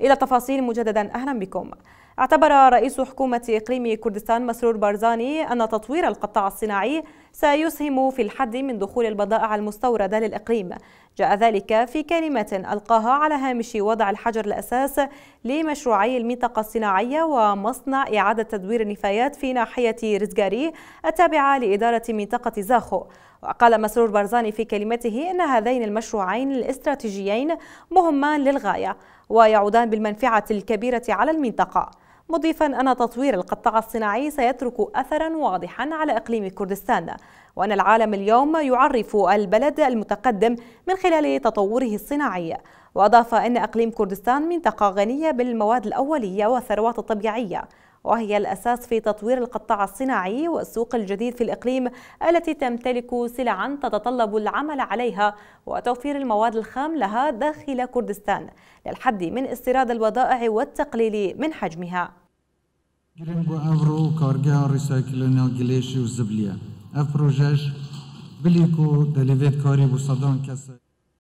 إلى التفاصيل مجددا أهلا بكم اعتبر رئيس حكومة إقليم كردستان مسرور بارزاني أن تطوير القطاع الصناعي سيسهم في الحد من دخول البضائع المستوردة للإقليم جاء ذلك في كلمة ألقاها على هامش وضع الحجر الأساس لمشروعي المنطقة الصناعية ومصنع إعادة تدوير النفايات في ناحية رزقاري التابعة لإدارة منطقة زاخو وقال مسرور برزاني في كلمته أن هذين المشروعين الاستراتيجيين مهمان للغاية ويعودان بالمنفعة الكبيرة على المنطقة مضيفا أن تطوير القطاع الصناعي سيترك أثرا واضحا على إقليم كردستان وأن العالم اليوم يعرف البلد المتقدم من خلال تطوره الصناعي وأضاف أن إقليم كردستان منطقة غنية بالمواد الأولية والثروات الطبيعية وهي الأساس في تطوير القطاع الصناعي والسوق الجديد في الإقليم التي تمتلك سلعا تتطلب العمل عليها وتوفير المواد الخام لها داخل كردستان للحد من استيراد الودائع والتقليل من حجمها گرنگ بۆ ئەمڕۆ و کارگەها ڕیساکیلە و زبلیە ئەف پرۆژەش بلیک و کاری بۆ سەدان کەسە